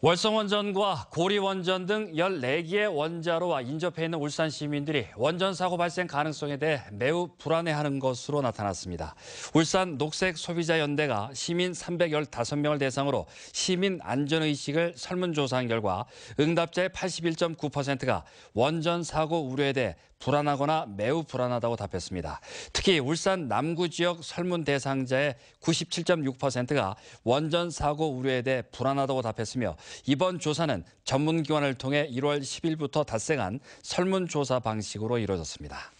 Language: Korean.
월성원전과 고리원전 등 14개의 원자로와 인접해 있는 울산 시민들이 원전 사고 발생 가능성에 대해 매우 불안해하는 것으로 나타났습니다. 울산 녹색소비자연대가 시민 315명을 대상으로 시민 안전의식을 설문조사한 결과 응답자의 81.9%가 원전 사고 우려에 대해 불안하거나 매우 불안하다고 답했습니다. 특히 울산 남구 지역 설문 대상자의 97.6%가 원전 사고 우려에 대해 불안하다고 답했으며 이번 조사는 전문기관을 통해 1월 10일부터 닷새간 설문조사 방식으로 이루어졌습니다.